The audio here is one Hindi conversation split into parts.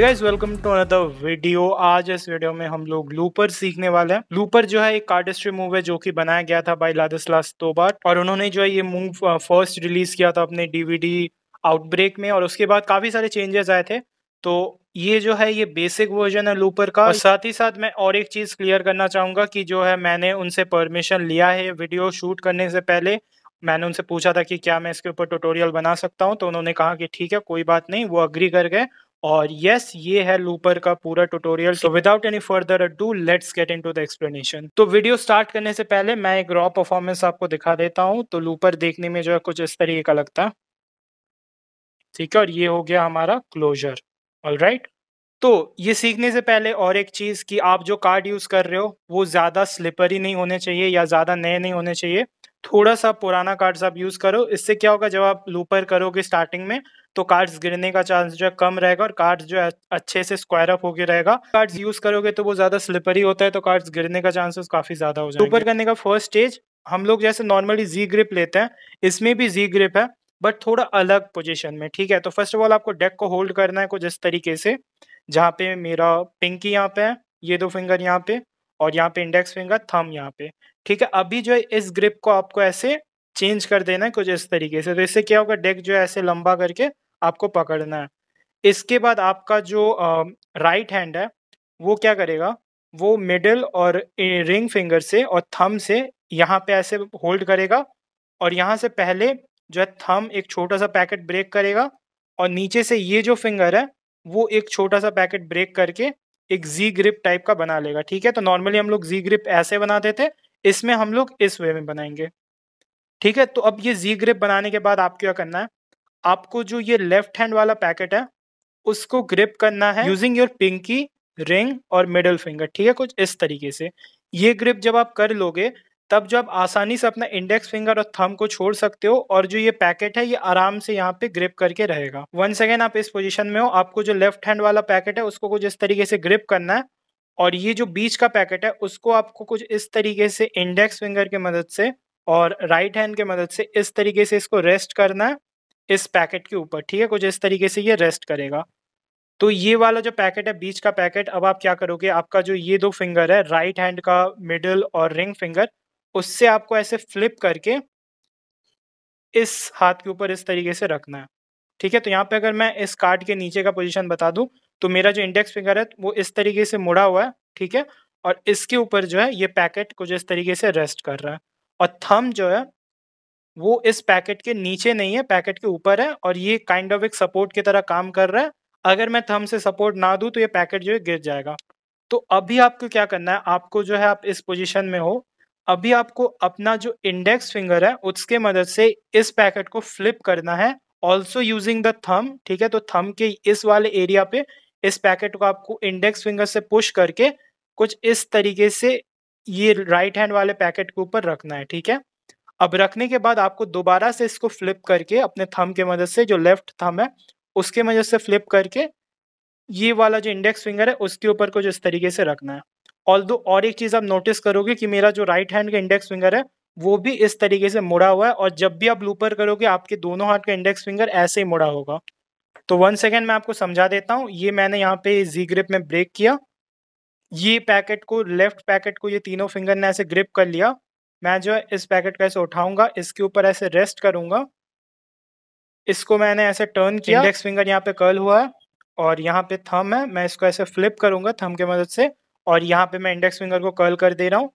Guys welcome to another video आज इस वीडियो में हम लोग लूपर सीखने वाले हैं लूपर जो है एक कार्डिस्ट्री मूव है जो कि बनाया गया था बाय लादस्लास तोबाट और उन्होंने जो है ये मूव फर्स्ट रिलीज किया था अपने डीवीडी आउटब्रेक में और उसके बाद काफी सारे चेंजेस आए थे तो ये जो है ये बेसिक वर्जन है लूपर का और साथ ही साथ मैं और एक चीज क्लियर करना चाहूंगा कि जो है मैंने उनसे परमिशन लिया है वीडियो शूट करने से पहले मैंने उनसे पूछा था कि क्या मैं इसके ऊपर ट्यूटोरियल बना सकता हूं तो उन्होंने कहा कि ठीक है कोई बात नहीं वो अग्री कर गए और यस yes, ये है लूपर का पूरा tutorial so without any further ado let's get to the explanation तो वीडियो स्टार्ट करने से पहले मैं एक रॉ परफॉर्मेंस आपको दिखा देता हूँ तो लूपर देखने में जो है कुछ इस तरीके का लगता है ठीक है और ये हो गया हमारा क्लोजर ऑल right? तो ये सीखने से पहले और एक चीज़ कि आप जो कार्ड यूज़ कर रहे हो वो ज़्यादा स्लिपरी नहीं होने चाहिए या ज़्यादा नए नहीं होने चाहिए थोड़ा सा पुराना कार्ड्स आप यूज़ करो इससे क्या होगा जब आप लूपर करोगे स्टार्टिंग में तो कार्ड्स गिरने का चांस जो है कम रहेगा और कार्ड्स जो है अच्छे से स्क्वायर अप होकर रहेगा कार्ड्स यूज करोगे तो वो ज्यादा स्लिपरी होता है तो कार्ड्स गिरने का चांसेस काफी ज्यादा हो जाएगा ऊपर करने का फर्स्ट स्टेज हम लोग जैसे नॉर्मली जी ग्रिप लेते हैं इसमें भी जी ग्रिप है बट थोड़ा अलग पोजिशन में ठीक है तो फर्स्ट ऑफ ऑल आपको डेक को होल्ड करना है कुछ इस तरीके से जहाँ पे मेरा पिंकी यहाँ पे है ये दो फिंगर यहाँ पे और यहाँ पे इंडेक्स फिंगर थम यहाँ पे ठीक है अभी जो है इस ग्रिप को आपको ऐसे चेंज कर देना है कुछ इस तरीके से तो इससे क्या होगा डेक जो है ऐसे लंबा करके आपको पकड़ना है इसके बाद आपका जो राइट हैंड है वो क्या करेगा वो मिडिल और रिंग फिंगर से और थम से यहाँ पे ऐसे होल्ड करेगा और यहाँ से पहले जो है थम एक छोटा सा पैकेट ब्रेक करेगा और नीचे से ये जो फिंगर है वो एक छोटा सा पैकेट ब्रेक करके एक जी ग्रिप टाइप का बना लेगा ठीक है तो नॉर्मली हम लोग जी ग्रिप ऐसे बनाते थे इसमें हम लोग इस वे में बनाएंगे ठीक है तो अब ये जी ग्रिप बनाने के बाद आप क्या करना है आपको जो ये लेफ्ट हैंड वाला पैकेट है उसको ग्रिप करना है यूजिंग योर पिंकी रिंग और मिडल फिंगर ठीक है कुछ इस तरीके से ये ग्रिप जब आप कर लोगे तब जो आप आसानी से अपना इंडेक्स फिंगर और थम को छोड़ सकते हो और जो ये पैकेट है ये आराम से यहाँ पे ग्रिप करके रहेगा वन सेकेंड आप इस पोजीशन में हो आपको जो लेफ्ट हैंड वाला पैकेट है उसको कुछ इस तरीके से ग्रिप करना है और ये जो बीच का पैकेट है उसको आपको कुछ इस तरीके से इंडेक्स फिंगर की मदद से और राइट हैंड के मदद से इस तरीके से इसको रेस्ट करना है इस पैकेट के ऊपर ठीक है कुछ इस तरीके से ये रेस्ट करेगा तो ये वाला जो पैकेट है बीच का पैकेट अब आप क्या करोगे आपका जो ये दो फिंगर है राइट हैंड का मिडिल और रिंग फिंगर उससे आपको ऐसे फ्लिप करके इस हाथ के ऊपर इस तरीके से रखना है ठीक है तो यहाँ पे अगर मैं इस कार्ड के नीचे का पोजीशन बता दूँ तो मेरा जो इंडेक्स फिंगर है वो इस तरीके से मुड़ा हुआ है ठीक है और इसके ऊपर जो है ये पैकेट कुछ इस तरीके से रेस्ट कर रहा है और थम जो है वो इस पैकेट के नीचे नहीं है पैकेट के ऊपर है और ये काइंड ऑफ एक सपोर्ट की तरह काम कर रहा है अगर मैं थम से सपोर्ट ना दूं तो ये पैकेट जो है गिर जाएगा तो अभी आपको क्या करना है आपको जो है आप इस पोजीशन में हो अभी आपको अपना जो इंडेक्स फिंगर है उसके मदद से इस पैकेट को फ्लिप करना है ऑल्सो यूजिंग द थम ठीक है तो थम के इस वाले एरिया पे इस पैकेट को आपको इंडेक्स फिंगर से पुश करके कुछ इस तरीके से ये राइट हैंड वाले पैकेट के ऊपर रखना है ठीक है अब रखने के बाद आपको दोबारा से इसको फ्लिप करके अपने थम के मदद से जो लेफ्ट थम है उसके मदद से फ्लिप करके ये वाला जो इंडेक्स फिंगर है उसके ऊपर को जो इस तरीके से रखना है ऑल और एक चीज़ आप नोटिस करोगे कि मेरा जो राइट हैंड का इंडेक्स फिंगर है वो भी इस तरीके से मुड़ा हुआ है और जब भी आप लूपर करोगे आपके दोनों हाथ का इंडेक्स फिंगर ऐसे ही मुड़ा होगा तो वन सेकेंड मैं आपको समझा देता हूँ ये मैंने यहाँ पे जी ग्रिप में ब्रेक किया ये पैकेट को लेफ्ट पैकेट को ये तीनों फिंगर ने ऐसे ग्रिप कर लिया मैं जो इस पैकेट का ऐसे उठाऊंगा इसके ऊपर ऐसे रेस्ट करूंगा इसको मैंने ऐसे टर्न किया इंडेक्स फिंगर यहाँ पे कर्ल हुआ है और यहाँ पे थम है मैं इसको ऐसे फ्लिप करूंगा थम के मदद से और यहाँ पे मैं इंडेक्स फिंगर को कर्ल कर दे रहा हूँ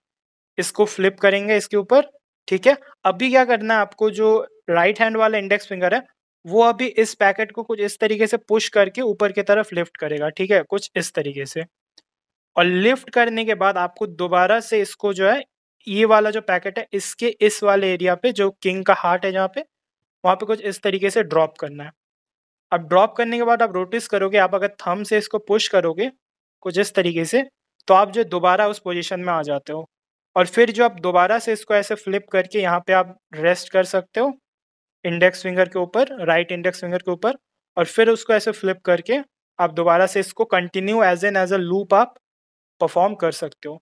इसको फ्लिप करेंगे इसके ऊपर ठीक है अभी क्या करना है आपको जो राइट हैंड वाला इंडेक्स फिंगर है वो अभी इस पैकेट को कुछ इस तरीके से पुश करके ऊपर की तरफ लिफ्ट करेगा ठीक है कुछ इस तरीके से और लिफ्ट करने के बाद आपको दोबारा से इसको जो है ये वाला जो पैकेट है इसके इस वाले एरिया पे जो किंग का हार्ट है जहाँ पे वहाँ पे कुछ इस तरीके से ड्रॉप करना है अब ड्रॉप करने के बाद आप रोटिस करोगे आप अगर थम से इसको पुश करोगे कुछ इस तरीके से तो आप जो दोबारा उस पोजिशन में आ जाते हो और फिर जो आप दोबारा से इसको ऐसे फ्लिप करके यहाँ पर आप रेस्ट कर सकते हो इंडेक्स फिंगर के ऊपर राइट इंडेक्स फिंगर के ऊपर और फिर उसको ऐसे फ्लिप करके आप दोबारा से इसको continue as an as a loop आप परफॉर्म कर सकते हो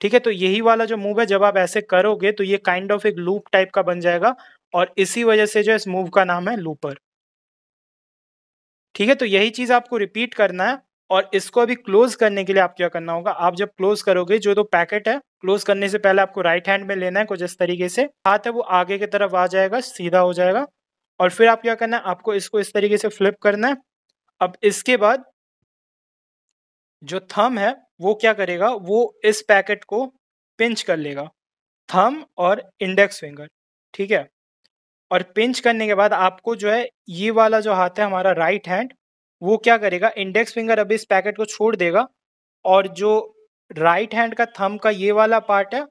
ठीक है तो यही वाला जो मूव है जब आप ऐसे करोगे तो ये काइंड ऑफ एक लूप टाइप का बन जाएगा और इसी वजह से जो इस मूव का नाम है लूपर ठीक है तो यही चीज आपको रिपीट करना है और इसको अभी क्लोज करने के लिए आप क्या करना होगा आप जब क्लोज करोगे जो तो पैकेट है क्लोज करने से पहले आपको राइट हैंड में लेना है कुछ इस तरीके से हाथ है वो आगे की तरफ आ जाएगा सीधा हो जाएगा और फिर आप क्या करना है आपको इसको इस तरीके से फ्लिप करना है अब इसके बाद जो थम है वो क्या करेगा वो इस पैकेट को पिंच कर लेगा थम और इंडेक्स फिंगर ठीक है और पिंच करने के बाद आपको जो है ये वाला जो हाथ है हमारा राइट हैंड वो क्या करेगा इंडेक्स फिंगर अभी इस पैकेट को छोड़ देगा और जो राइट हैंड का थम का ये वाला पार्ट है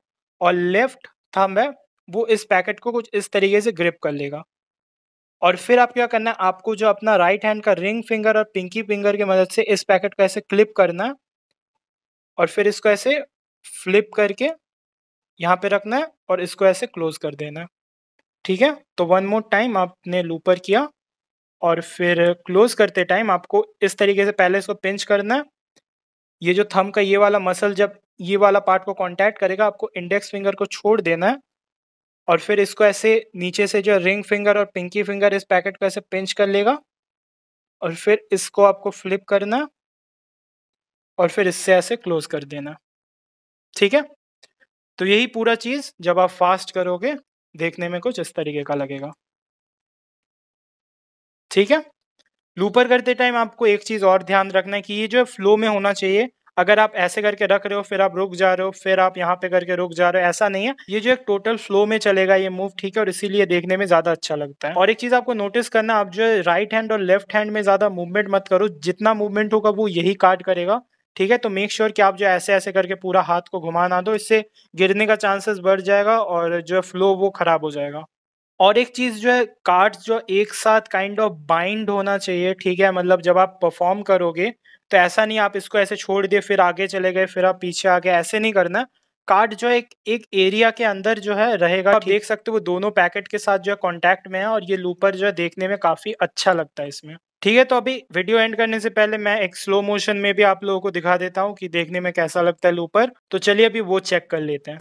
और लेफ्ट थम है वो इस पैकेट को कुछ इस तरीके से ग्रिप कर लेगा और फिर आप क्या करना है आपको जो अपना राइट हैंड का रिंग फिंगर और पिंकी फिंगर की मदद से इस पैकेट को ऐसे क्लिप करना और फिर इसको ऐसे फ्लिप करके यहाँ पे रखना है और इसको ऐसे क्लोज कर देना ठीक है तो वन मोर टाइम आपने लूपर किया और फिर क्लोज करते टाइम आपको इस तरीके से पहले इसको पिंच करना है ये जो थम का ये वाला मसल जब ये वाला पार्ट को कांटेक्ट करेगा आपको इंडेक्स फिंगर को छोड़ देना है और फिर इसको ऐसे नीचे से जो रिंग फिंगर और पिंकी फिंगर इस पैकेट को ऐसे पिंच कर लेगा और फिर इसको आपको फ्लिप करना और फिर इससे ऐसे क्लोज कर देना ठीक है तो यही पूरा चीज़ जब आप फास्ट करोगे देखने में कुछ इस तरीके का लगेगा ठीक है लूपर करते टाइम आपको एक चीज़ और ध्यान रखना है कि ये जो है फ्लो में होना चाहिए अगर आप ऐसे करके रख रहे हो फिर आप रुक जा रहे हो फिर आप यहाँ पे करके रुक जा रहे हो ऐसा नहीं है ये जो एक टोटल फ्लो में चलेगा ये मूव ठीक है और इसीलिए देखने में ज्यादा अच्छा लगता है और एक चीज आपको नोटिस करना आप जो राइट हैंड और लेफ्ट हैंड में ज्यादा मूवमेंट मत करो जितना मूवमेंट होगा वो यही काट करेगा ठीक है तो मेक श्योर sure कि आप जो ऐसे ऐसे करके पूरा हाथ को घुमा ना दो इससे गिरने का चांसेस बढ़ जाएगा और जो फ्लो वो खराब हो जाएगा और एक चीज़ जो है कार्ड्स जो एक साथ काइंड ऑफ बाइंड होना चाहिए ठीक है मतलब जब आप परफॉर्म करोगे तो ऐसा नहीं आप इसको ऐसे छोड़ दिए फिर आगे चले गए फिर आप पीछे आ गए ऐसे नहीं करना कार्ड जो एक एक एरिया के अंदर जो है रहेगा आप देख सकते हो दोनों पैकेट के साथ जो है कॉन्टैक्ट में है और ये लूपर जो है देखने में काफी अच्छा लगता है इसमें ठीक है तो अभी वीडियो एंड करने से पहले मैं एक स्लो मोशन में भी आप लोगों को दिखा देता हूँ कि देखने में कैसा लगता है लूपर तो चलिए अभी वो चेक कर लेते हैं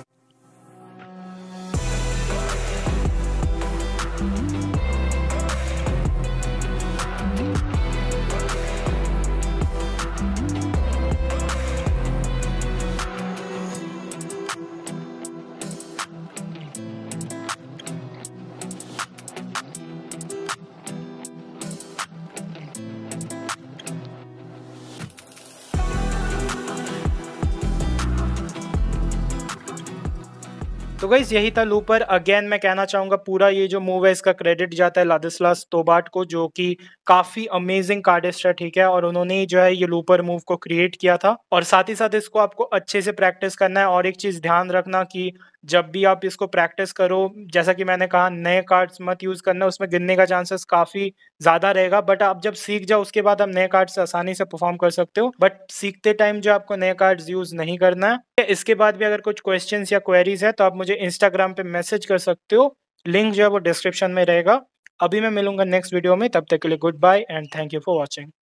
सो गाइज यही था लूपर अगेन मैं कहना चाहूंगा पूरा ये जो मूव है इसका क्रेडिट जाता है लादिसलास तोबाट को जो कि काफी अमेजिंग कार्डिस्ट है ठीक है और उन्होंने जो है ये लूपर मूव को क्रिएट किया था और साथ ही साथ इसको आपको अच्छे से प्रैक्टिस करना है और एक चीज ध्यान रखना कि जब भी आप इसको प्रैक्टिस करो जैसा कि मैंने कहा नए कार्ड्स मत यूज़ करना उसमें गिनने का चांसेस काफ़ी ज़्यादा रहेगा बट आप जब सीख जाओ उसके बाद आप नए कार्ड्स आसानी से परफॉर्म कर सकते हो बट सीखते टाइम जो आपको नए कार्ड्स यूज़ नहीं करना है इसके बाद भी अगर कुछ क्वेश्चन या क्वेरीज है तो आप मुझे इंस्टाग्राम पर मैसेज कर सकते हो लिंक जो है वो डिस्क्रिप्शन में रहेगा अभी मैं मिलूंगा नेक्स्ट वीडियो में तब तक के लिए goodbye and thank you for watching